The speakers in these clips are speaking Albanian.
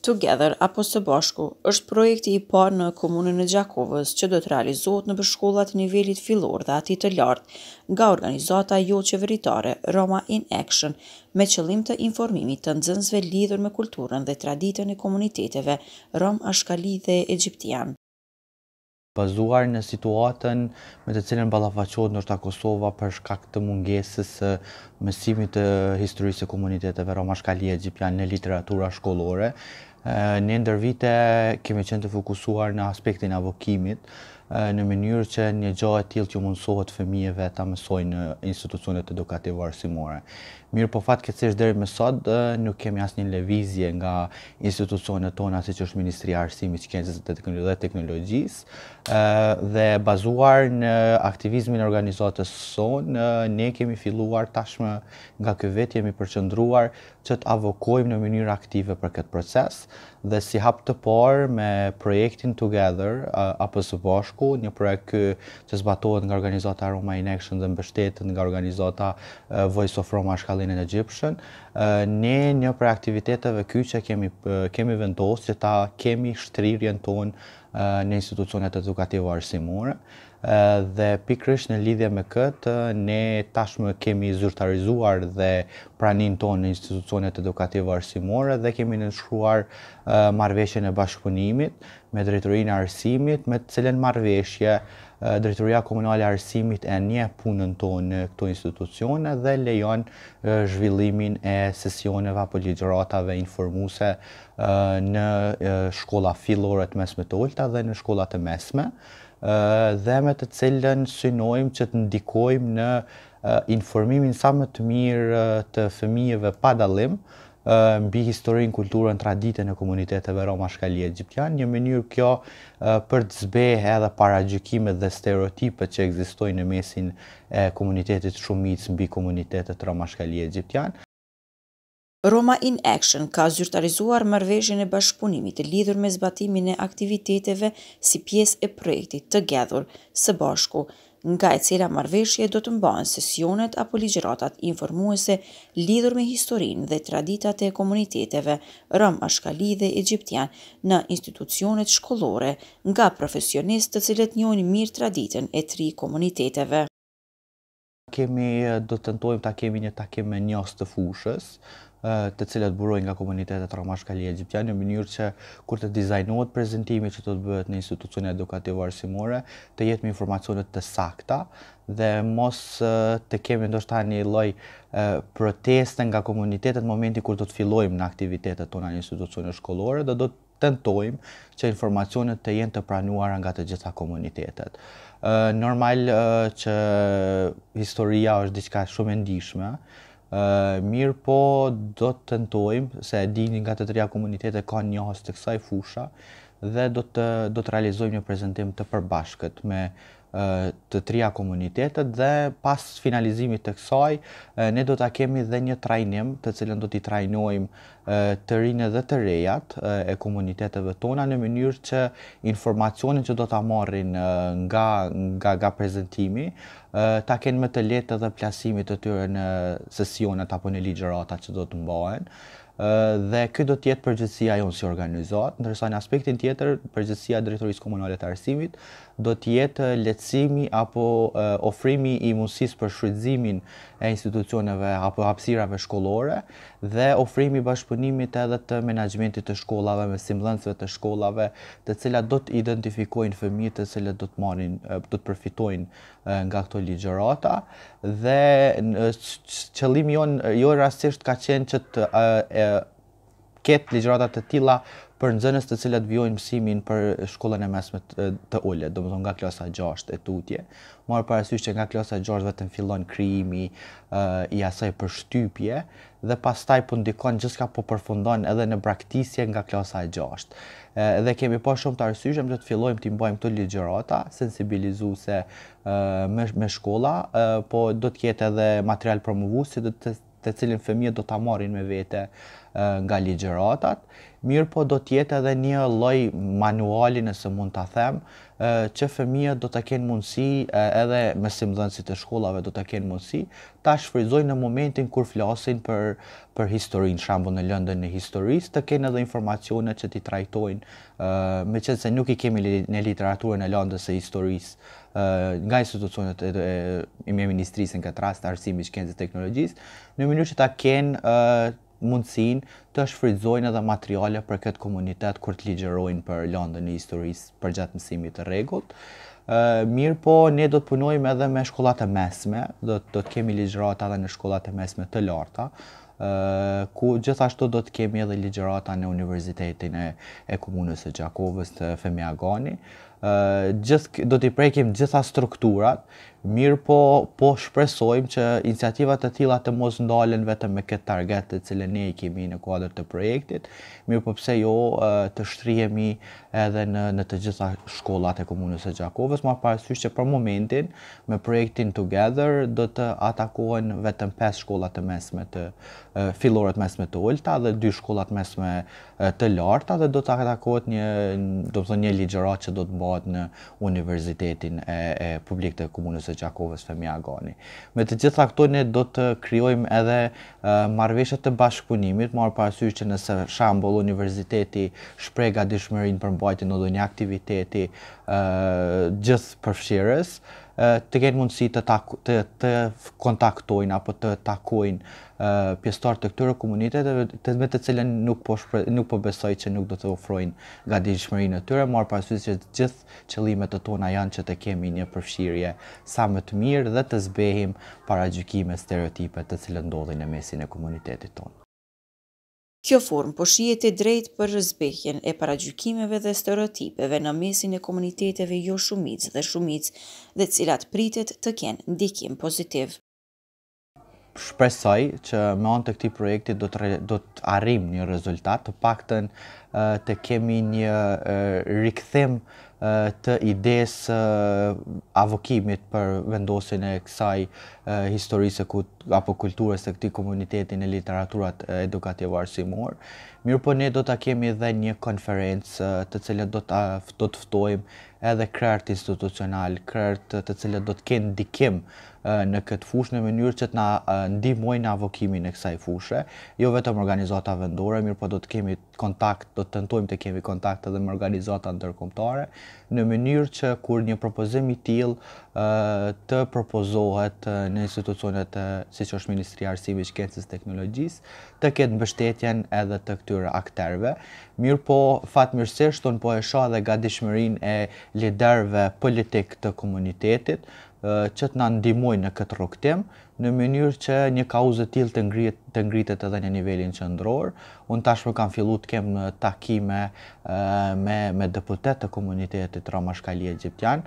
Together apo së bashku është projekti i parë në komunën e Gjakovës që do të realizohet në përshkollat nivelit fillor dhe atit të lartë nga organizata jo qeveritare Roma in Action me qëllim të informimit të nxënësve lidhur me kulturën dhe traditën e komuniteteve Rom Ashkali dhe Egjiptian bazuar në situatën me të cilën ballafaqohet nërta Kosova për shkak të mungesës së mësimit të historisë së komuniteteve dhe egjiptian në literatura shkollore, Në ndër vite kemi qenë të fokusuar në aspektin avokimit, në mënyrë që një gjo e tjilë që mundësohet fëmijëve të mësoj në institucionet edukativë arsimore. Mirë po fatë këtësish dhe dherë sot, nuk kemi asë një levizje nga institucionet tona si që është Ministri Arsimi që kënë dhe teknologjisë dhe bazuar në aktivizmin organizatës sonë, ne kemi filluar tashme nga këvet, jemi përqëndruar që të avokojmë në mënyrë aktive për këtë proces dhe si hap të parë me projektin Together uh, apo së bashku, një projekt ky që zbatohet nga organizata Roma in Action dhe mbështetet nga organizata uh, Voice of Roma Shkallën e Egjiptshën, uh, ne një prej aktiviteteve që kemi uh, kemi vendosur që ta kemi shtrirjen tonë uh, në institucionet edukative arsimore dhe pikrish në lidhje me këtë ne tashmë kemi zyrtarizuar dhe pranin tonë në institucionet edukative arsimore dhe kemi nëshruar marveshje në bashkëpunimit me drejtërinë arsimit me të cilën marveshje Eh, drejtoria Komunale Arsimit e nje punën tonë në këto institucione dhe lejon eh, zhvillimin e sesioneve apo ligjëratave informuese eh, në shkolla fillore të mesme të ulta dhe në shkolla të mesme dhe me të cilën synojmë që të ndikojmë në informimin sa më të mirë të fëmijëve pa dallim mbi historinë, kulturën, traditën e komuniteteve roma egjiptian, egjiptiane, një mënyrë kjo për të zbehe edhe para dhe stereotipet që egzistojnë në mesin e komunitetit shumic mbi komunitetet roma egjiptian. Roma in Action ka zyrtarizuar marveshjën e bashkëpunimit të lidhur me zbatimin e aktiviteteve si pjesë e projektit të gjedhur së bashku, nga e cila marveshje do të mbanë sesionet apo ligjëratat informuese lidhur me historinë dhe traditat e komuniteteve rom ashkali dhe egyptian në institucionet shkollore nga profesionistë të cilët njohin mirë traditën e tri komuniteteve. Kemi do të tentojmë ta kemi një takim me njohës të fushës, të cilat burojnë nga komunitetet e Egyptian në mënyrë që kur të dizajnohet prezentimi që të të bëhet në institucion edukativë arsimore, të jetë me informacionet të sakta dhe mos të kemi ndoshta një loj proteste nga komunitetet në momenti kur të të filojmë në aktivitetet tona në institucionet shkollore dhe do të tentojmë që informacionet të jenë të pranuar nga të gjitha komunitetet. Normal që historia është diçka shumë e ndishme, mirë po do të tentojmë se dini nga të treja komunitete ka njohës të kësaj fusha dhe do të, do të realizojmë një prezentim të përbashkët me të tëria komunitetet dhe pas finalizimit të kësaj ne do të kemi dhe një trajnim të cilën do t'i trajnojmë të rinë dhe të rejat e komuniteteve tona në mënyrë që informacionin që do të amarin nga, nga, nga prezentimi ta kenë më të letë dhe plasimit të tyre në sesionet apo në ligjërata që do të mbohen dhe këtë do të jetë përgjithësia jonë si organizat, ndërsa në aspektin tjetër, përgjithësia drejtorisë komunale të arsimit do të jetë apo ofrimi i mundësisë për shfrytëzimin e institucioneve apo hapësirave shkollore dhe ofrimi bashkë punimit edhe të menaxhimentit të shkollave me simdhënësve të shkollave, të cilat do të identifikojnë fëmijët të cilët do të marrin do të përfitojnë nga këto ligjërata dhe qëllimi jon jo rastisht ka qenë që të ketë ligjërata të tilla për nxënës të cilat vjojnë mësimin për shkollën e mesme të ulë, do nga klasa 6 e tutje. Marë parasysh që nga klasa 6 vetëm fillon krijimi uh, i asaj për shtypje dhe pastaj po ndikon gjithçka po përfundon edhe në braktisje nga klasa 6. Uh, eh, dhe kemi pa po shumë të arsyshëm që të fillojmë të mbajmë këto ligjërata sensibilizuese uh, me, me shkolla, uh, po do të ketë edhe material promovues si do të të cilin fëmijët do ta marrin me vete nga ligjëratat mirë po do tjetë edhe një loj manuali nëse mund të them, që fëmijët do të kenë mundësi edhe me simdhënësit të shkollave do të kenë mundësi, ta shfryzojnë në momentin kur flasin për, për historinë, shambu në lëndën e historisë, të kenë edhe informacionet që ti trajtojnë, me qëtë se nuk i kemi në literaturë në lëndës e historisë, nga institucionet e, e, e, ministrisë në këtë rast, arsimi shkendës e teknologjisë, në mënyrë që ta kenë mundësin të shfridzojnë edhe materiale për këtë komunitet kur të ligjerojnë për landën e historisë për gjatë mësimit të regullt. Mirë po, ne do të punojmë edhe me shkollat e mesme, do të, do të kemi ligjerojnë edhe në shkollat e mesme të larta, ku gjithashtu do të kemi edhe ligjerojnë në Universitetin e Komunës e Gjakovës të Femi Agani gjith, do t'i prekim gjitha strukturat, mirë po, po shpresojmë që iniciativat e tila të mos ndalen vetëm me këtë target të cilë ne i kemi në kuadrë të projektit, mirë po pse jo të shtrijemi edhe në, në të gjitha shkollat e komunës e Gjakovës, ma parësysh që për momentin me projektin Together do të atakohen vetëm 5 shkollat të mesme të filoret mesme të olta, dhe 2 shkollat mesme të larta dhe do të atakohet një, do të një ligjera që do të mba bëhat në Universitetin e, e Publik të Komunës e Gjakovës Femija Agani. Me të gjitha këto ne do të kryojmë edhe marveshët të bashkëpunimit, marë parësysh që nëse shambull Universiteti shprega dishmërin për mbajtë në do një aktiviteti e, gjithë përfshirës, të kenë mundësi të, taku, të, të kontaktojnë apo të takojnë uh, pjestar të këtyre komuniteteve të me të cilën nuk po, shpre, nuk po besoj që nuk do të ofrojnë nga dishmëri të tyre, marë pasysi që gjithë qëlimet të tona janë që të kemi një përfshirje sa më të mirë dhe të zbehim para gjykime stereotipe të cilën ndodhin në mesin e komunitetit tonë. Kjo formë po shijet e drejt për rëzbehjen e paragjykimeve dhe stereotipeve në mesin e komuniteteve jo shumic dhe shumic dhe cilat pritet të kenë ndikim pozitiv shpresoj që me anë të këti projekti do të, do të arrijmë një rezultat, të pakten të kemi një rikëthim të ides avokimit për vendosin e kësaj historisë apo kulturës të këti komunitetin e literaturat edukative arsimor. Mirë po ne do të kemi dhe një konferencë të cilën do, do të ftojmë edhe kërët institucional, kërët të cilët do të kenë dikim në këtë fushë në mënyrë që të na ndihmojnë në avokimin e kësaj fushë, jo vetëm organizata vendore, mirë po do të kemi kontakt, do të tentojmë të kemi kontakt edhe me organizata ndërkombëtare, në mënyrë që kur një propozim i tillë të propozohet në institucionet siç është Ministria e Arsimit dhe Shkencës Teknologjisë, të ketë mbështetjen edhe të këtyre aktorëve. Mirë po, fatmirësisht, unë po e shoh edhe gatishmërinë e liderëve politik të komunitetit, që të na ndihmojnë në këtë rrugtim në mënyrë që një kauzë të tillë të ngrihet të ngrihet edhe në nivelin qendror. Unë tashmë kam filluar të kem takime me me deputet të komunitetit Roma Shkali Egjiptian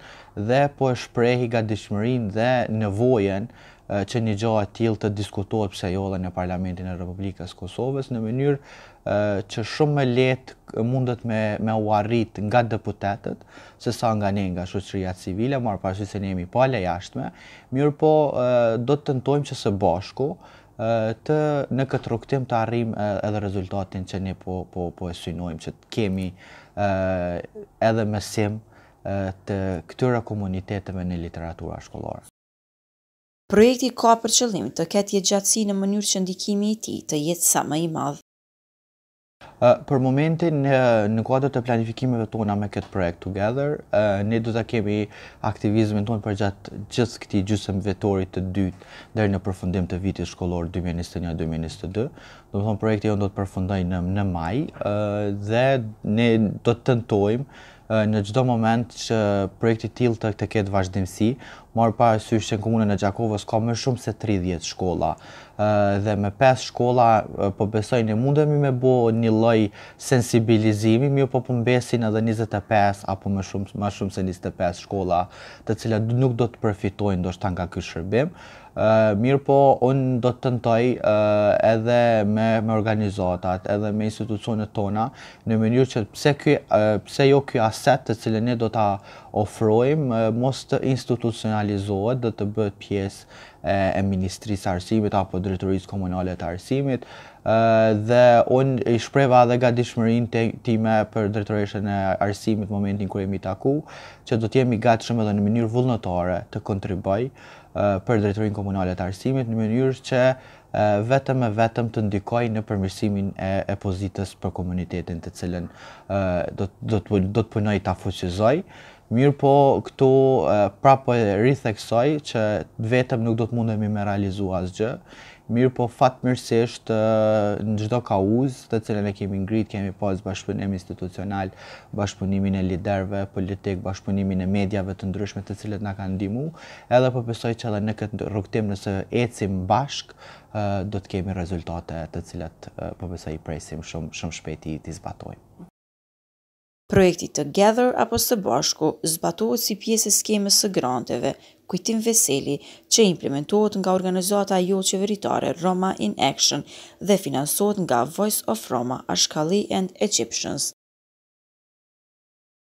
dhe po e shprehi gatishmërinë dhe nevojën që një gjë e tillë të diskutohet pse jo edhe në parlamentin e Republikës Kosovës në mënyrë që shumë më letë mundet me, me u arrit nga deputetet, se sa nga ne nga shoqëria civile, marë pashu se ne jemi pale po jashtme, mirë po do të tentojmë që së bashku të në këtë rukëtim të arrim edhe rezultatin që ne po, po, po e synojmë, që të kemi edhe mesim të këtyre komuniteteve në literatura shkollore. Projekti ka për qëllim të ketë jetë gjatësi në mënyrë që ndikimi i ti të jetë sa më i madhë për momentin në kuadrë të planifikimeve tona me këtë projekt together, uh, ne do të kemi aktivizmin tonë për gjatë gjithë këti gjusëm vetorit të dytë dhe në përfundim të vitit shkolor 2021-2022. Dhe më thonë projekti jo do të përfundoj në, në maj uh, dhe ne do të tëntojmë në gjdo moment që projekti tilë të, të ketë vazhdimësi, marë parë syrë që në komunën e Gjakovës ka më shumë se 30 shkolla dhe me 5 shkolla po besoj në mundemi me bo një loj sensibilizimi, mjë po përmbesin po edhe 25 apo më shumë, më shumë se 25 shkolla të cila nuk do të përfitojnë do shtë nga kështë shërbim. Mirë po, unë do të tëntoj edhe me, organizatat, edhe me institucionet tona, në mënyrë që pse, pse jo kjo aset të cilën ne do të ofrojmë, mos të kriminalizohet dhe të bëhet pjesë e, e Ministrisë Arsimit apo Drejtorisë Komunale të Arsimit ë dhe un i shpreva edhe gatishmërinë time për drejtoreshën e arsimit momentin kur jemi taku që do të jemi gatshëm edhe në mënyrë vullnetare të kontribuoj për drejtorinë komunale të arsimit në mënyrë që vetëm e vetëm të ndikoj në përmirësimin e e pozitës për komunitetin të cilën do do të do të punoj të fuqizoj Mirë po, këtu prapo e rrithë po e që vetëm nuk do të mundemi me realizu asgjë, mirë po fatë mirësisht në gjdo ka uzë, të cilën e kemi ngrit, kemi pas bashkëpunim institucional, bashkëpunimin e liderve, politik, bashkëpunimin e medjave të ndryshme të cilët nga kanë ndimu, edhe po pësoj që edhe në këtë rukëtim nëse ecim bashkë, do të kemi rezultate të cilët po pësoj i presim shumë, shumë shpeti të zbatojmë. Projekti Together apo së bashku zbatohet si pjesë e skemës së granteve Kujtim Veseli, që implementohet nga organizata jo qeveritare Roma in Action dhe finansohet nga Voice of Roma, Ashkali and Egyptians.